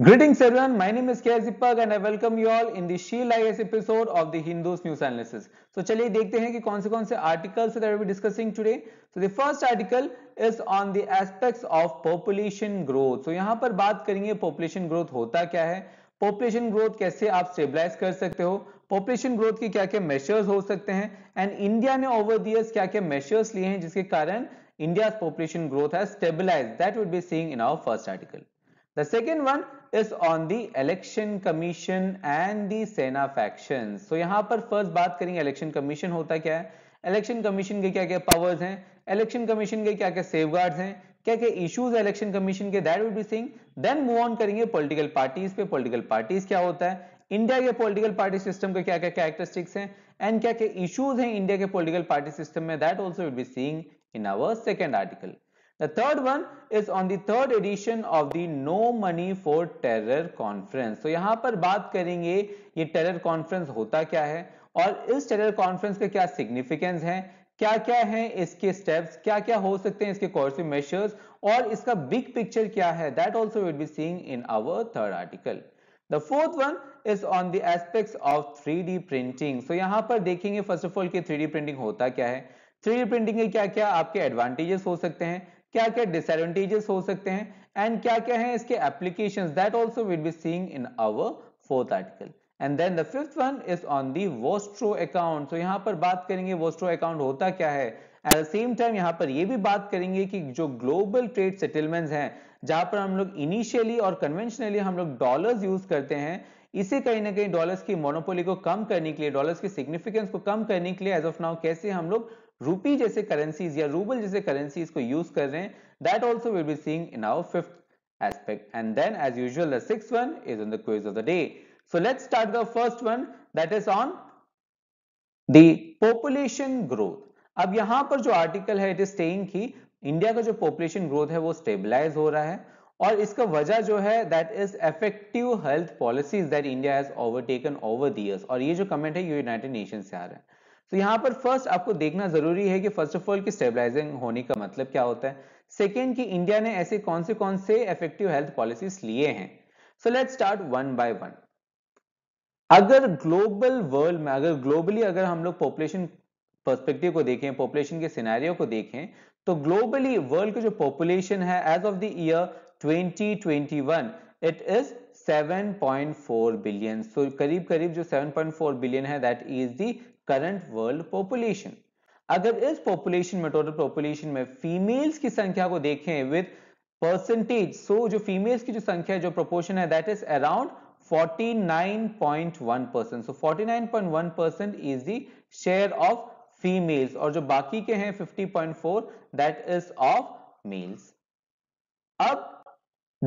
Greetings everyone, my name is KS Zipag and I welcome you all in the She Lies episode of the Hindus News Analysis. So चलिए देखते हैं कि कौन से कौन से articles that we'll be discussing today. So the first article is on the aspects of population growth. So यहाँ पर बात करेंगे population growth होता क्या है पॉपुलेशन ग्रोथ कैसे आप स्टेबलाइज कर सकते हो पॉपुलेशन ग्रोथ के क्या क्या मेजर्स हो सकते हैं एंड इंडिया ने the years क्या क्या measures लिए हैं जिसके कारण India's population growth has stabilized. That would be seeing in our first article. The second one is on the election commission and the Sena factions. So यहाँ पर first बात करेंगे election commission होता क्या है इलेक्शन कमीशन के क्या क्या पावर्स हैं इलेक्शन कमीशन के क्या क्या सेफ हैं क्या क्या इश्यूज है इलेक्शन कमीशन के that will be seeing then move on करेंगे पॉलिटिकल पार्टीज पे पॉलिटिकल पार्टीज क्या होता है इंडिया के पॉलिटिकल पार्टी सिस्टम के क्या क्या कैरेक्टरिस्टिक्स हैं एंड क्या क्या इश्यूज हैं इंडिया के पॉलिटिकल पार्टी सिस्टम में that also will be seeing in our second article The third one is on the third edition of the No Money for Terror Conference. तो यहाँ पर बात करेंगे ये टेरर कॉन्फ्रेंस होता क्या है और इस टेरर कॉन्फ्रेंस के क्या सिग्निफिकेंस है क्या क्या है इसके स्टेप्स क्या क्या हो सकते हैं इसके कोर्सिव मेजर्स और इसका बिग पिक्चर क्या है that also will be seeing in our third article the fourth one is on the aspect of D printing so यहाँ पर देखेंगे first of all three D printing होता क्या है डी प्रिंटिंग के क्या क्या आपके एडवांटेजेस हो सकते हैं क्या क्या डिसएडवांटेजेस हो सकते हैं एंड क्या क्या है इसके application that also will be seeing in our fourth article and then the fifth one is on the vostro account तो यहाँ पर बात करेंगे वोस्ट्रो अकाउंट होता क्या है एट द सेम टाइम यहाँ पर यह भी बात करेंगे कि जो ग्लोबल ट्रेड सेटलमेंट हैं जहां पर हम लोग इनिशियली और कन्वेंशनली हम लोग डॉलर्स यूज करते हैं इसे कहीं ना कहीं डॉलर्स की मोनोपोली को कम करने के लिए डॉलर्स की सिग्निफिकेंस को कम करने के लिए एज ऑफ नाउ कैसे हम लोग रूपी जैसे करेंसीज या रूबल जैसे करेंसीज को यूज कर रहे हैं that also will be seeing in our fifth aspect and then as usual the six one is in the quiz of the day so let's start the first one that is on the population growth अब यहां पर जो article है it is staying की India का जो population growth है वो स्टेबलाइज हो रहा है और इसका वजह जो है that is effective health policies that India has overtaken over the years और ये जो कमेंट है ये यूनाइटेड नेशन से आ रहा है तो यहाँ पर फर्स्ट आपको देखना जरूरी है कि फर्स्ट ऑफ ऑल की स्टेबलाइजिंग होने का मतलब क्या होता है सेकेंड कि इंडिया ने ऐसे कौन से कौन से इफेक्टिव हेल्थ पॉलिसीज लिए हैं so let start one by one अगर ग्लोबल वर्ल्ड में अगर ग्लोबली अगर हम लोग पॉपुलेशन पर्सपेक्टिव को देखें पॉपुलेशन के सिनेरियो को देखें तो ग्लोबली वर्ल्ड की जो पॉपुलेशन है as of the year 2021 it is 7.4 billion so करीब करीब जो 7.4 बिलियन है that is the current world population अगर इस पॉपुलेशन में टोटल पॉपुलेशन में फीमेल्स की संख्या को देखें विद परसेंटेज सो जो फीमेल्स की जो संख्या जो प्रोपोर्शन है that is around 49.1 percent so 49.1 percent is the share of females और जो बाकी के हैं 50.4 दैट इज ऑफ मेल्स अब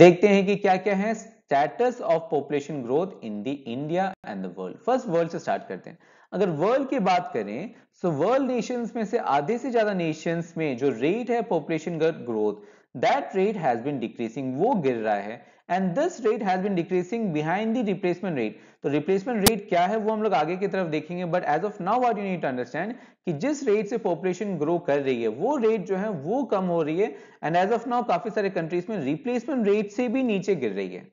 देखते हैं कि क्या क्या है status of population growth in the India and the world first world से स्टार्ट करते हैं अगर वर्ल्ड की बात करें सो वर्ल्ड नेशंस में से आधे से ज्यादा नेशंस में जो रेट है population growth that rate has been decreasing वो गिर रहा है and this rate has been decreasing behind the replacement rate तो रिप्लेसमेंट रेट क्या है वो हम लोग आगे की तरफ देखेंगे but as of now what you need to understand कि जिस रेट से पॉपुलेशन ग्रो कर रही है वो रेट जो है वो कम हो रही है एंड एज ऑफ नाउ काफी सारे कंट्रीज में रिप्लेसमेंट रेट से भी नीचे गिर रही है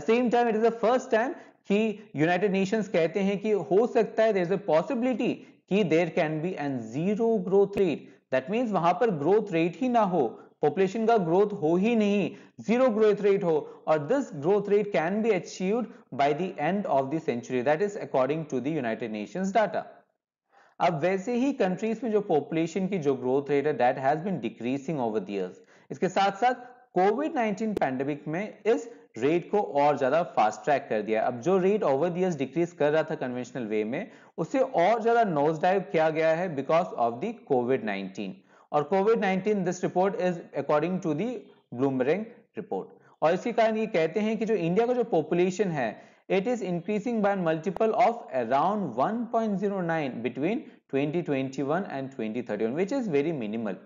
same time it is the first time कि यूनाइटेड नेशंस कहते हैं कि हो सकता है देर अ पॉसिबिलिटी कि there can be an zero growth rate that means वहां पर ग्रोथ रेट ही ना हो पॉपुलेशन का ग्रोथ हो ही नहीं जीरो ग्रोथ रेट हो और this growth rate can be achieve by the end of the century that is according to the United Nations data अब वैसे ही कंट्रीज में जो पॉपुलेशन की जो ग्रोथ रेट है that has been decreasing over the इसके साथ साथ कोविड 19 पैंडेमिक में इस रेट को और ज्यादा फास्ट ट्रैक कर दिया अब जो rate over the years decrease कर रहा था कन्वेंशनल वे में उसे और ज्यादा नोज डाइव किया गया है बिकॉज ऑफ द कोविड 19 और covid 19 this report is according to the Bloomberg report और इसी कारण ये कहते हैं कि जो इंडिया का जो पॉपुलेशन है it is increasing by multiple of around 1.09 between 2021 and 2031 which is very minimal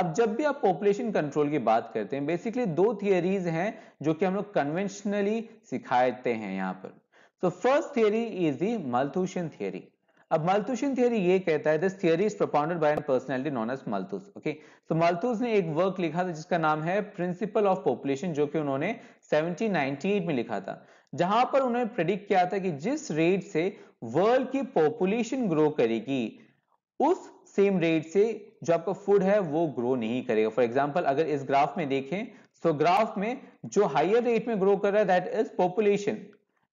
अब जब भी आप पॉपुलेशन कंट्रोल की बात करते हैं बेसिकली दो थियरीज हैं जो कि हम लोग कन्वेंशनली सिखाते हैं यहां पर so first theory is the Malthusian theory अब मल्थूशियन थियरी ये कहता है this theory is propounded by an personality known as Malthus okay so Malthus ने एक वर्क लिखा था जिसका नाम है प्रिंसिपल ऑफ पॉपुलेशन जो कि उन्होंने 1798 में लिखा था जहां पर उन्होंने प्रेडिक्ट किया था कि जिस रेट से वर्ल्ड की पॉपुलेशन ग्रो करेगी उस सेम रेट से जो आपका फूड है वो ग्रो नहीं करेगा फॉर एग्जाम्पल अगर इस ग्राफ में देखें तो ग्राफ में जो हाइयर रेट में ग्रो कर रहा है that is population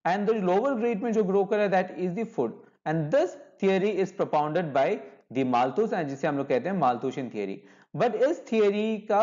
and the lower rate में जो ग्रो कर रहा है that is the food and this theory is propounded by the Malthus and जिसे हम लोग कहते हैं मालतूशियन थियरी बट इस थियरी का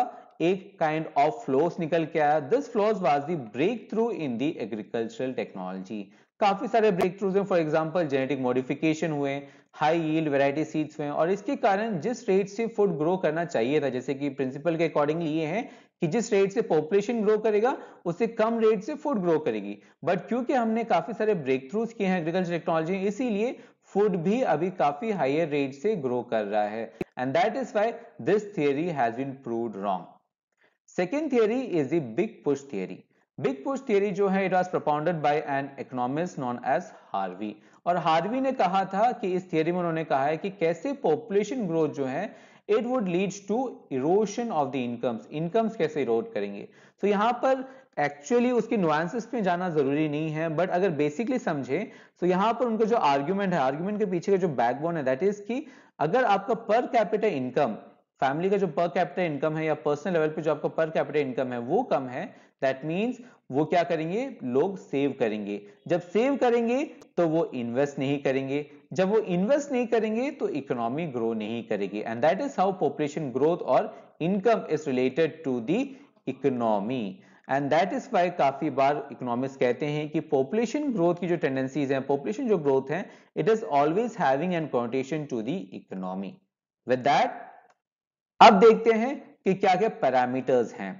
एक काइंड ऑफ फ्लोस निकल के आया this flaws was the breakthrough in the agricultural technology काफी सारे ब्रेक थ्रूज हैं फॉर एग्जाम्पल जेनेटिक मॉडिफिकेशन हुए हाई यील्ड वैरायटी सीड्स में और इसके कारण जिस रेट से फूड ग्रो करना चाहिए था जैसे कि प्रिंसिपल के अकॉर्डिंगली ये है कि जिस रेट से पॉपुलेशन ग्रो करेगा उससे कम रेट से फूड ग्रो करेगी बट क्योंकि हमने काफी सारे ब्रेक थ्रूज किए हैं एग्रीकल्चर टेक्नोलॉजी इसीलिए फूड भी अभी काफी हायर रेट से ग्रो कर रहा है and that is why this theory has been prove wrong second theory is the big push theory big push theory जो है it was propounded by an economist known as Harvey और Harvey ने कहा था कि इस थियरी में उन्होंने कहा है कि कैसे पॉपुलेशन ग्रोथ जो है it would leads to erosion of the incomes incomes कैसे इरोड करेंगे तो so, पर एक्चुअली उसकी नुआंसिस में जाना जरूरी नहीं है बट अगर बेसिकली समझे तो यहां पर उनका जो आर्ग्यूमेंट है आर्ग्यूमेंट के पीछे का जो बैकबोन है दैट इज कि अगर आपका पर कैपिटल इनकम फैमिली का जो पर कैपिटल इनकम है या पर्सनल लेवल पे जो आपका पर कैपिटल इनकम है वो कम है दैट मीन्स वो क्या करेंगे लोग सेव करेंगे जब सेव करेंगे तो वो इन्वेस्ट नहीं करेंगे जब वो इन्वेस्ट नहीं करेंगे तो इकोनॉमी ग्रो नहीं करेगी and that is how population growth और income is related to the economy and that is why काफी बार इकोनॉमिक्स कहते हैं कि पॉपुलेशन ग्रोथ की जो टेंडेंसीज हैं पॉपुलेशन जो ग्रोथ है it is always having an connotation to the economy with that अब देखते हैं कि क्या क्या पैरामीटर्स हैं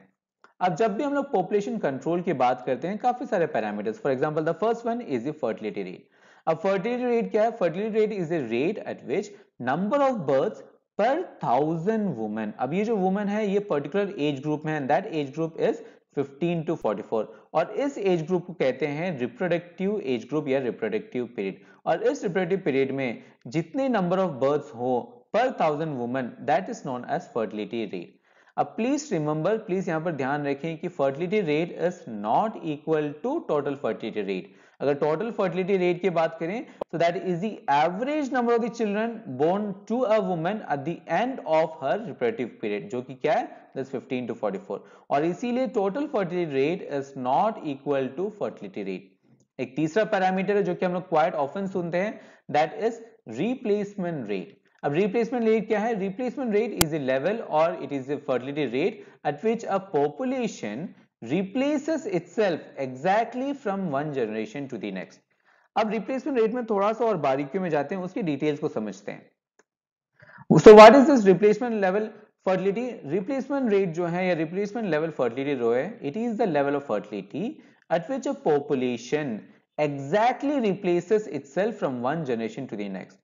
अब जब भी हम लोग पॉपुलेशन कंट्रोल की बात करते हैं काफी सारे parameters for example the first one is the fertility rate अब फर्टिलिटी रेट क्या है fertility rate is the rate at which number of birth per thousand women अब ये जो वुमेन है ये पर्टिकुलर एज ग्रुप में and that age group is 15 to 44 और इस एज ग्रुप को कहते हैं रिप्रोडक्टिव एज ग्रुप या रिप्रोडक्टिव पीरियड और इस रिप्रोडक्टिव पीरियड में जितने नंबर ऑफ बर्थ हो per thousand women that is known as fertility rate अब प्लीज रिमेंबर प्लीज यहां पर ध्यान रखें कि fertility rate is not equal to total fertility rate अगर टोटल फर्टिलिटी रेट की बात करें तो that is the average number of the children born to a women at the end of her reproductive period जो कि क्या है this 15 to 44 और इसीलिए total fertility rate is not equal to fertility rate एक तीसरा पैरामीटर है जो कि हम लोग क्वाइट ऑफन सुनते हैं दैट इज रिप्लेसमेंट रेट अब रिप्लेसमेंट रेट क्या है replacement rate is a level और it is a fertility rate at which a population replaces itself exactly from one generation to the next अब replacement rate में थोड़ा सा और बारीकियों में जाते हैं उसकी डिटेल्स को समझते हैं so what is this replacement level fertility replacement rate जो है या रिप्लेसमेंट लेवल फर्टिलिटी रो है it is the level of fertility at which a population exactly replaces itself from one generation to the next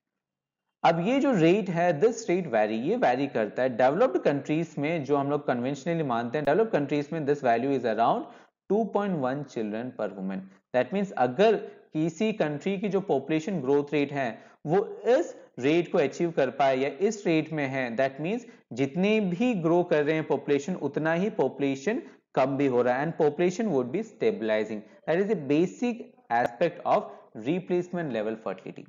अब ये जो rate है this rate vary ये वैरी करता है डेवलप्ड कंट्रीज में जो हम लोग कन्वेंशनली मानते हैं डेवलप्ड कंट्रीज में this value is around 2.1 children per women that means अगर किसी कंट्री की जो पॉपुलेशन ग्रोथ रेट है वो इस रेट को अचीव कर पाए या इस रेट में है दैट मीन्स जितने भी ग्रो कर रहे हैं पॉपुलेशन उतना ही पॉपुलेशन कम भी हो रहा है and population would be stabilizing that is a basic aspect of replacement level fertility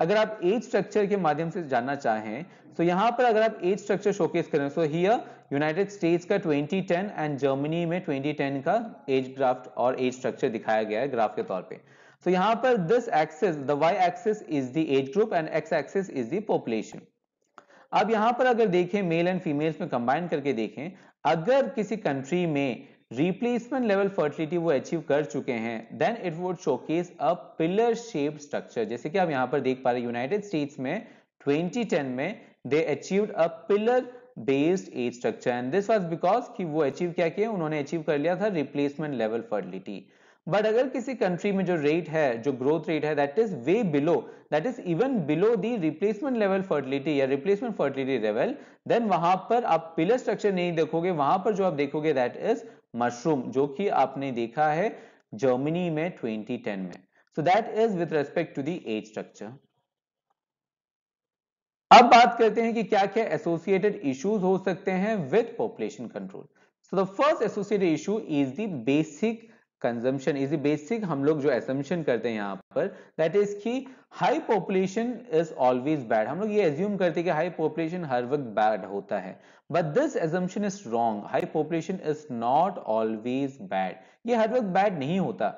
अगर आप एज स्ट्रक्चर के माध्यम से जानना चाहें तो यहां पर अगर आप एज स्ट्रक्चर शोकेस करें सो हियर यूनाइटेड स्टेट्स का 2010 एंड जर्मनी में 2010 का एज ग्राफ्ट और एज स्ट्रक्चर दिखाया गया है ग्राफ के तौर पे सो so यहां पर this axis the Y axis is the age group and X axis is the population अब यहां पर अगर देखें मेल एंड फीमेल्स में कंबाइन करके देखें अगर किसी कंट्री में रिप्लेसमेंट लेवल फर्टिलिटी वो अचीव कर चुके हैं then it would showcase a pillar shape structure जैसे कि आप यहाँ पर देख पा रहे यूनाइटेड स्टेट्स में 2010 में they achieve a pillar based age structure and this was because कि वो अचीव क्या किया उन्होंने अचीव कर लिया था रिप्लेसमेंट लेवल फर्टिलिटी बट अगर किसी कंट्री में जो रेट है जो ग्रोथ रेट है that is way below that is even below the replacement level fertility या रिप्लेसमेंट फर्टिलिटी लेवल देन वहां पर आप पिलर स्ट्रक्चर नहीं देखोगे वहां पर जो आप देखोगे दैट इज मशरूम जो कि आपने देखा है जर्मनी में 2010 में so that is with respect to the age structure अब बात करते हैं कि क्या क्या एसोसिएटेड इश्यूज हो सकते हैं with population control so the first associated issue is the basic consumption is basic हम लोग जो एसम्पशन करते हैं यहाँ पर दैट इज की high population is always bad हम लोग ये एज्यूम करते हैं कि हाई पॉपुलेशन हर वक्त बैड होता है but this assumption is wrong high population is not always bad ये हर वक्त बैड नहीं होता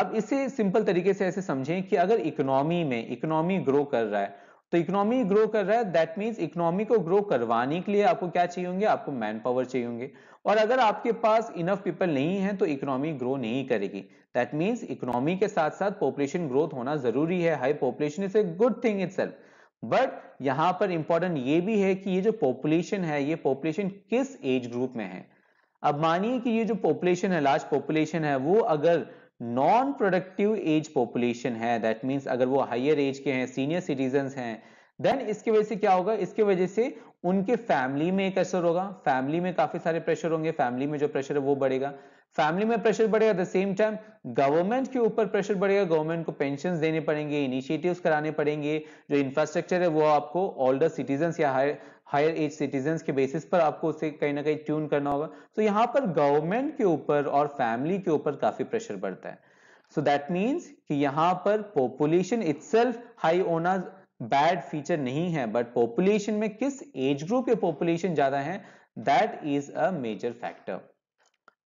अब इसे सिंपल तरीके से ऐसे समझें कि अगर इकोनॉमी में इकोनॉमी ग्रो कर रहा है तो इकोनॉमी ग्रो कर रहा है दैट मीन्स इकोनॉमी को ग्रो करवाने के लिए आपको क्या चाहिए होंगे आपको मैन पावर चाहिए होंगे और अगर आपके पास इनफ पीपल नहीं है तो इकोनॉमी ग्रो नहीं करेगी दैट मीन्स इकोनॉमी के साथ साथ पॉपुलेशन ग्रोथ होना जरूरी है high population is a good thing it but यहां पर इंपॉर्टेंट ये भी है कि ये जो पॉपुलेशन है ये पॉपुलेशन किस एज ग्रुप में है अब मानिए कि ये जो पॉपुलेशन है लार्ज पॉपुलेशन है वो अगर नॉन प्रोडक्टिव एज पॉपुलेशन है दैट मीन्स अगर वो हायर एज के हैं सीनियर सिटीजन हैं देन इसके वजह से क्या होगा इसके वजह से उनके फैमिली में एक असर होगा फैमिली में काफी सारे प्रेशर होंगे फैमिली में जो प्रेशर है वो बढ़ेगा फैमिली में प्रेशर बढ़ेगा द सेम टाइम गवर्नमेंट के ऊपर प्रेशर बढ़ेगा गवर्नमेंट को पेंशन देने पड़ेंगे इनिशिएटिव्स कराने पड़ेंगे जो इंफ्रास्ट्रक्चर है वो आपको ऑल्डर सिटीजन या हायर हायर एज सिटीजन के बेसिस पर आपको उसे कहीं ना कहीं ट्यून करना होगा तो so, यहाँ पर गवर्नमेंट के ऊपर और फैमिली के ऊपर काफी प्रेशर बढ़ता है सो दैट मीन्स कि यहाँ पर पॉपुलेशन इट्सल्फ हाई होना बैड फीचर नहीं है बट पॉपुलेशन में किस एज ग्रुप के पॉपुलेशन ज्यादा है that is a major factor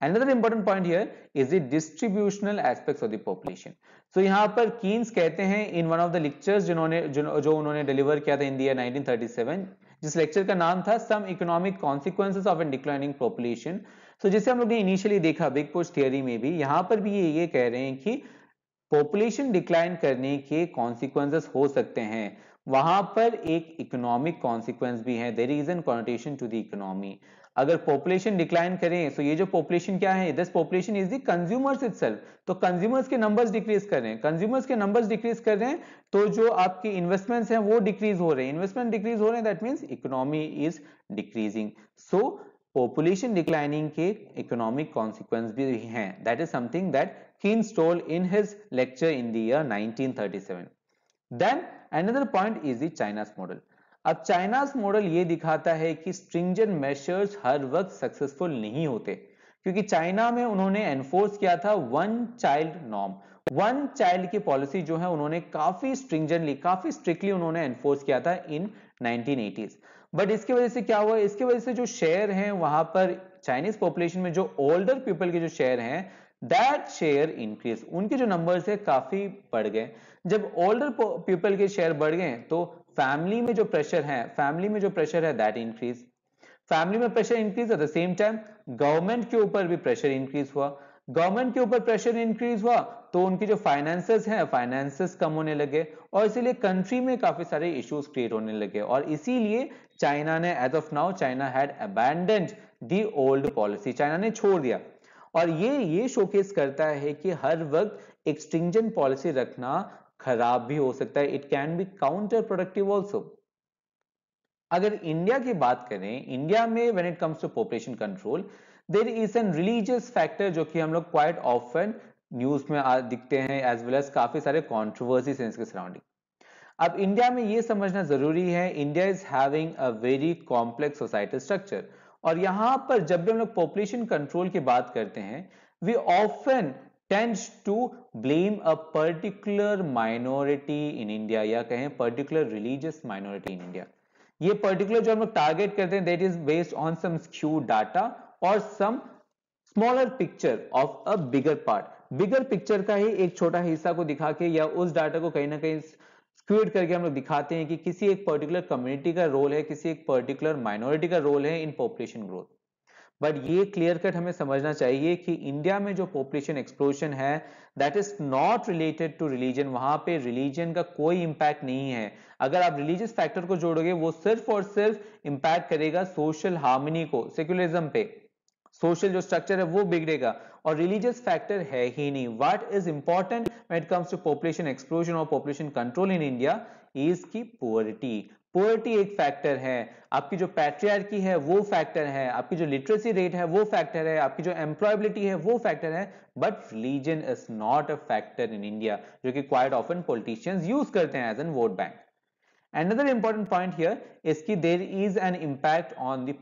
Another important point here is the distributional aspects of the population. So यहाँ पर Keynes कहते हैं in one of the lectures जिन्होंने जो उन्होंने deliver किया था India 1937 जिस लेक्चर का नाम था some economic consequence of an declining population so जैसे हम लोग ने इनिशियली देखा बिग पोस्ट थियोरी में भी यहाँ पर भी ये ये कह रहे हैं कि पॉपुलेशन डिक्लाइन करने के कॉन्सिक्वेंसेस हो सकते हैं वहां पर एक इकोनॉमिक कॉन्सिक्वेंस भी है there is an connotation to the economy अगर पॉपुलेशन डिक्लाइन करें तो ये जो पॉपुलेशन क्या है this population is the consumers it तो कंज्यूमर्स के नंबर्स डिक्रीज कर रहे हैं कंज्यूमर्स के नंबर्स डिक्रीज कर रहे हैं तो जो आपके इन्वेस्टमेंट्स हैं वो डिक्रीज हो रहे हैं इन्वेस्टमेंट डिक्रीज हो रहे हैं that means economy is decreasing so population declining के इकोनॉमिक कॉन्सिक्वेंस भी हैं that is something that Keynes स्टोल in his lecture in the year 1937 then another point is the China's model अब चाइनास मॉडल ये दिखाता है कि स्ट्रिंजन मेजर्स हर वक्त सक्सेसफुल नहीं होते क्योंकि चाइना में उन्होंने एनफोर्स किया था one child norm one child की पॉलिसी जो है उन्होंने काफी स्ट्रिंजेंटली काफी स्ट्रिक्टली उन्होंने एनफोर्स किया था इन 1980s बट इसकी वजह से क्या हुआ इसकी वजह से जो शेयर हैं वहां पर चाइनीज पॉपुलेशन में जो ओल्डर पीपल के जो शेयर हैं दैट शेयर इंक्रीज उनके जो नंबर्स है काफी बढ़ गए जब ओल्डर पीपल के शेयर बढ़ गए तो फैमिली में जो प्रेशर है फैमिली में जो प्रेशर है दैट इंक्रीज फैमिली में pressure increase at the same time government के ऊपर भी प्रेशर इंक्रीज हुआ गवर्नमेंट के ऊपर प्रेशर इंक्रीज हुआ तो उनकी जो फाइनेंसेस हैं फाइनेंसेस कम होने लगे और इसीलिए कंट्री में काफी सारे इश्यूज क्रिएट होने लगे और इसीलिए चाइना ने as of now China had abandoned the old policy China ने छोड़ दिया और ये ये शोकेस करता है कि हर वक्त एक्सटिंजन पॉलिसी रखना खराब भी हो सकता है it can be counter productive also अगर इंडिया की बात करें इंडिया में when it comes to population control there is an religious factor जो कि हम लोग क्वाइट ऑफन न्यूज में दिखते हैं एज वेल एज काफी सारे कॉन्ट्रोवर्सीज हैं इसके सराउंडिंग अब इंडिया में यह समझना जरूरी है India is having a very complex society structure और यहां पर जब भी हम लोग पॉपुलेशन कंट्रोल की बात करते हैं we often tends to blame a particular minority in India या कहें particular religious minority in India. ये particular जो हम लोग target करते हैं that is based on some skewed data or some smaller picture of a bigger part. bigger picture का ही एक छोटा हिस्सा को दिखा के या उस डाटा को कहीं ना कहीं स्क्यूड करके हम लोग दिखाते हैं कि किसी एक पर्टिकुलर कम्युनिटी का रोल है किसी एक पर्टिकुलर माइनॉरिटी का रोल है इन पॉपुलेशन ग्रोथ बट ये क्लियर कट हमें समझना चाहिए कि इंडिया में जो पॉपुलेशन एक्सप्लोशन है that is not related to religion वहां पे रिलीजन का कोई इंपैक्ट नहीं है अगर आप रिलीजियस फैक्टर को जोड़ोगे वो सिर्फ और सिर्फ इंपैक्ट करेगा सोशल हार्मनी को सेक्युलरिज्म पे सोशल जो स्ट्रक्चर है वो बिगड़ेगा और रिलीजियस फैक्टर है ही नहीं what is important it comes to population explosion और population control in India is की पुअरिटी पोवर्टी एक फैक्टर है आपकी जो पैट्रियार्की है वो फैक्टर है आपकी जो लिटरेसी रेट है वो फैक्टर है आपकी जो एम्प्लॉयबिलिटी है वो फैक्टर है but religion is not a factor in India जो कि क्वाइट ऑफन पोलिटिशियंस यूज करते हैं as an vote bank another important point here is कि there is an impact on the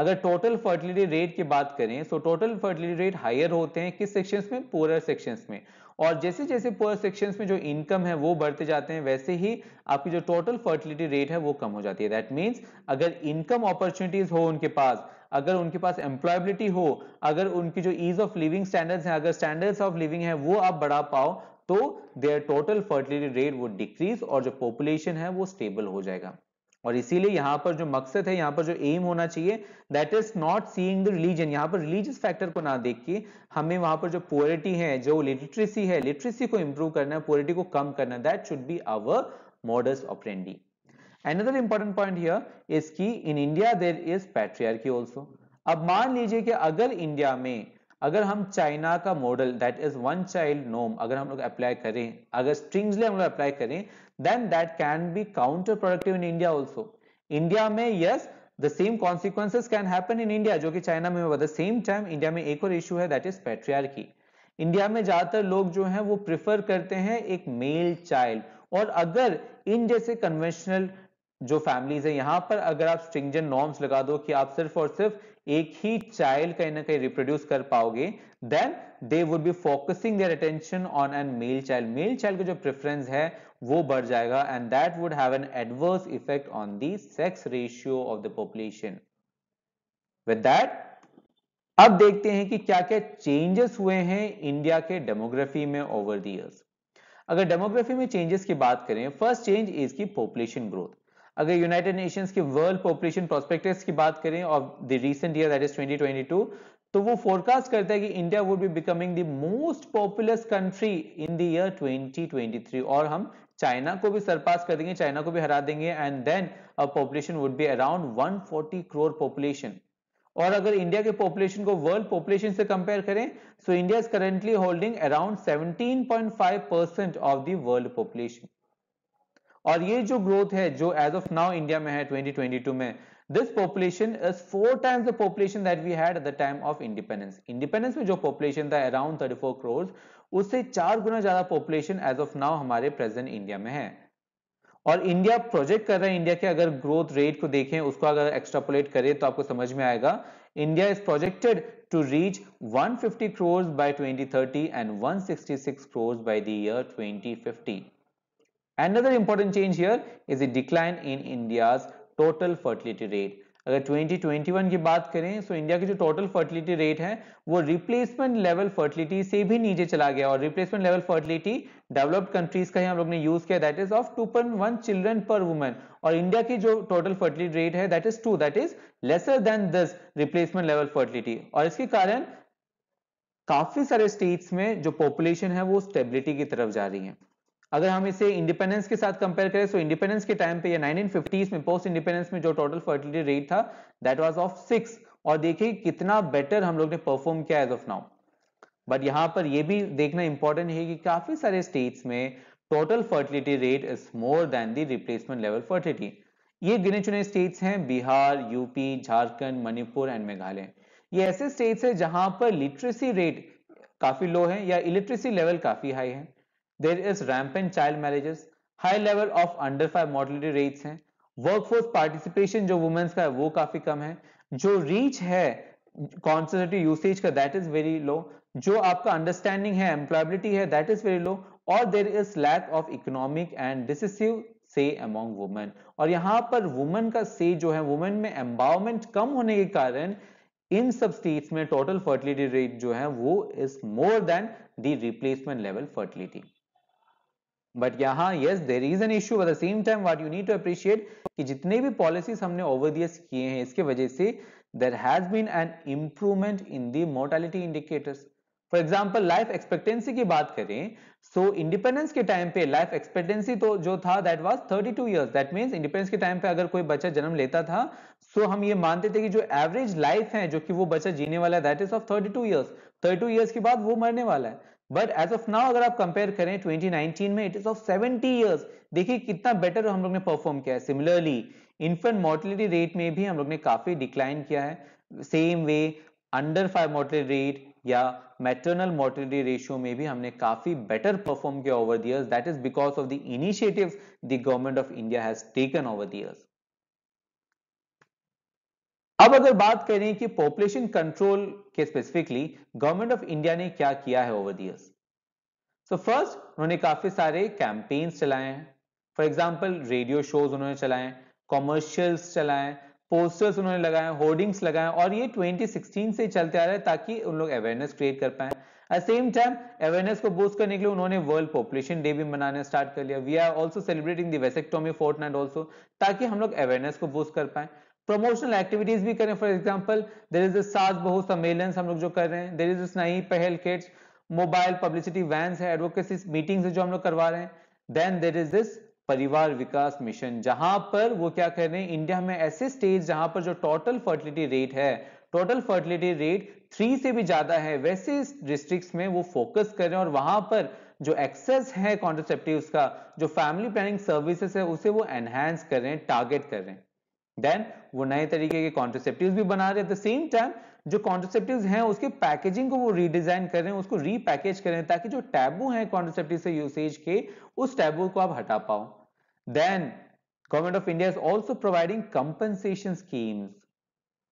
अगर टोटल फर्टिलिटी रेट की बात करें सो टोटल फर्टिलिटी रेट हायर होते हैं किस सेक्शंस में पुअर सेक्शंस में और जैसे जैसे पुअर सेक्शंस में जो इनकम है वो बढ़ते जाते हैं वैसे ही आपकी जो टोटल फर्टिलिटी रेट है वो कम हो जाती है दैट मीन्स अगर इनकम अपॉर्चुनिटीज हो उनके पास अगर उनके पास एम्प्लॉयबिलिटी हो अगर उनकी जो ईज ऑफ लिविंग स्टैंडर्ड्स हैं अगर स्टैंडर्ड्स ऑफ लिविंग है वो आप बढ़ा पाओ तो देयर टोटल फर्टिलिटी रेट वो डिक्रीज और जो पॉपुलेशन है वो स्टेबल हो जाएगा और इसीलिए यहां पर जो मकसद है यहां पर जो एम होना चाहिए that is not seeing the religion यहां पर रिलीजियस फैक्टर को ना देख के हमें वहां पर जो पोरिटी है जो लिटरेसी है लिटरेसी को इंप्रूव करना है पोरिटी को कम करना that should be our modus operandi another important point here is कि in India there is patriarchy also. अब मान लीजिए कि अगर इंडिया में अगर हम चाइना का model that is one child नोम अगर हम लोग अप्लाई करें अगर स्ट्रिंग्सली हम लोग अप्लाई करें then that can be counterproductive in India also. India में yes the same consequences can happen in India जो कि China में हुआ the same time India में एक और issue है that is patriarchy. India में ज्यादातर लोग जो हैं वो prefer करते हैं एक male child और अगर इन जैसे conventional जो फैमिलीज है यहाँ पर अगर आप स्ट्रिंजेंट नॉर्म्स लगा दो कि आप सिर्फ और सिर्फ एक ही चाइल्ड कहीं ना कहीं रिप्रोड्यूस कर पाओगे then they would be focusing their attention on an male child male child का जो प्रेफरेंस है वो बढ़ जाएगा and that would have an adverse effect on the sex ratio of the population with that अब देखते हैं कि क्या क्या चेंजेस हुए हैं इंडिया के डेमोग्राफी में ओवर द ईयर्स अगर डेमोग्राफी में चेंजेस की बात करें फर्स्ट चेंज इज की पॉपुलेशन ग्रोथ अगर यूनाइटेड नेशंस के वर्ल्ड पॉपुलेशन प्रोस्पेक्टिव की बात करें of the recent year that is 2022 तो वो फोरकास्ट करता है कि India would be becoming the most populous country in the year 2023 और हम चाइना को भी सरपास कर देंगे चाइना को भी हरा देंगे and then population would be around 140 crore population और अगर इंडिया के पॉपुलेशन को वर्ल्ड पॉपुलेशन से कंपेयर करें so India is currently holding around 17.5 percent of the world population और ये जो ग्रोथ है जो एज ऑफ नाउ इंडिया में है 2022 में this population is four times the population that we had at the time of independence independence में जो पॉपुलेशन था अराउंड 34 करोड़ उससे चार गुना ज्यादा पॉपुलेशन एज ऑफ नाउ हमारे प्रेजेंट इंडिया में है और इंडिया प्रोजेक्ट कर रहा है इंडिया के अगर ग्रोथ रेट को देखें उसको अगर एक्सट्रापोलेट करें तो आपको समझ में आएगा India is projected to reach 150 crores by thirty and 166 crores by the year 2050 other important change here is a decline in India total fertility rate अगर 2021 की बात करें तो इंडिया की जो टोटल फर्टिलिटी रेट है वो रिप्लेसमेंट लेवल फर्टिलिटी से भी नीचे चला गया और replacement level fertility developed countries का ही हम लोग ने यूज किया that is of 2.1 children per women और इंडिया की जो टोटल फर्टिलिटी रेट है that is two that is lesser than this replacement level fertility और इसके कारण काफी सारे स्टेट्स में जो पॉपुलेशन है वो स्टेबिलिटी की तरफ जा रही है अगर हम इसे इंडिपेंडेंस के साथ कंपेयर करें तो इंडिपेंडेंस के टाइम पे या 1950s में पोस्ट इंडिपेंडेंस में जो टोटल फर्टिलिटी रेट था दैट वाज ऑफ सिक्स और देखिए कितना बेटर हम लोग ने परफॉर्म किया एज ऑफ नाउ बट यहां पर यह भी देखना इंपॉर्टेंट है कि काफी सारे स्टेट्स में total fertility rate is more than the replacement level fertility ये गिने चुने स्टेट्स हैं बिहार यूपी झारखंड मणिपुर एंड मेघालय ये ऐसे स्टेट्स हैं जहां पर लिटरेसी रेट काफी लो है या इलिटरेसी लेवल काफी हाई है there is ramp and child marriages high level of under five mortality rates हैं वर्कफोर्स पार्टिसिपेशन जो वुमेन्स का है वो काफी कम है जो रीच है कॉन्सेंट्रेटिव यूसेज का दैट इज वेरी लो जो आपका अंडरस्टैंडिंग है एम्प्लॉयबिलिटी है दैट इज वेरी लो और there is lack of economic and decisive say among women और यहां पर वुमेन का से जो है वुमेन में एम्बावमेंट कम होने के कारण इन सब स्टेट्स में टोटल फर्टिलिटी रेट जो है वो is more than the replacement level fertility but यहाँ yes there is an issue at the same time what you need to appreciate कि जितने भी पॉलिसीज हमने ओवर दस किए हैं इसके वजह से there has been an improvement in the mortality indicators for example life expectancy की बात करें सो so इंडिपेंडेंस के टाइम पे लाइफ एक्सपेक्टेंसी तो जो था that was thirty two years that means independence के टाइम पे अगर कोई बच्चा जन्म लेता था सो so हम ये मानते थे कि जो एवरेज लाइफ है जो कि वो बच्चा जीने वाला है that is of thirty two years thirty two years के बाद वो मरने वाला है बट एज ऑफ नाउ अगर आप कंपेयर करें 2019 में इट इज ऑफ 70 इयर्स देखिए कितना बेटर हम लोग ने परफॉर्म किया है सिमिलरली इन्फेंट मोर्टिलिटी रेट में भी हम लोग ने काफी डिक्लाइन किया है same way under five mortality rate या मैटरनल मोर्टिलिटी रेशियो में भी हमने काफी बेटर परफॉर्म किया over the that is because of the initiative the government of India has taken over the अब अगर बात करें कि पॉपुलेशन कंट्रोल के स्पेसिफिकली गवर्नमेंट ऑफ इंडिया ने क्या किया है ओवर दस सो फर्स्ट उन्होंने काफी सारे कैंपेन्स चलाए हैं फॉर एग्जाम्पल रेडियो शोज उन्होंने चलाए कॉमर्शियल्स चलाए पोस्टर्स उन्होंने लगाए होर्डिंग्स लगाए और ये 2016 से चलते आ रहे हैं ताकि उन लोग अवेयरनेस क्रिएट कर पाए एट सेम टाइम अवेयरनेस को बूस्ट करने के लिए उन्होंने वर्ल्ड पॉपुलेशन डे भी मनाने स्टार्ट कर लिया we are also celebrating the vasectomy fortnight also ताकि हम लोग अवेयरनेस को बूस्ट कर पाए प्रमोशनल एक्टिविटीज भी करें फॉर एग्जाम्पल देर इज सास बहु सम्मेलन हम लोग जो कर रहे हैं देर इज स्नाई पहल किट्स मोबाइल पब्लिसिटी वैन है एडवोकेसी मीटिंग जो हम लोग करवा रहे हैं देन देर इज दिस परिवार विकास मिशन जहां पर वो क्या कर रहे हैं इंडिया में ऐसे स्टेट जहां पर जो टोटल फर्टिलिटी रेट है टोटल फर्टिलिटी रेट थ्री से भी ज्यादा है वैसे डिस्ट्रिक्ट्स में वो फोकस कर रहे हैं और वहां पर जो एक्सेस है कॉन्ट्रोसेप्टिव का जो फैमिली प्लानिंग सर्विसेज है उसे वो एनहेंस कर रहे हैं टारगेट कर रहे हैं देन वो नए तरीके के कॉन्ट्रोसेप्टिव भी बना रहे सेम टाइम जो कॉन्ट्रोसेप्टिव हैं उसके पैकेजिंग को वो रीडिजाइन कर रहे हैं उसको रीपैकेज कर रहे हैं ताकि जो टैबू है कॉन्ट्रोसेप्टिव से यूसेज के उस टैबू को आप हटा पाओ then government of India is also providing compensation schemes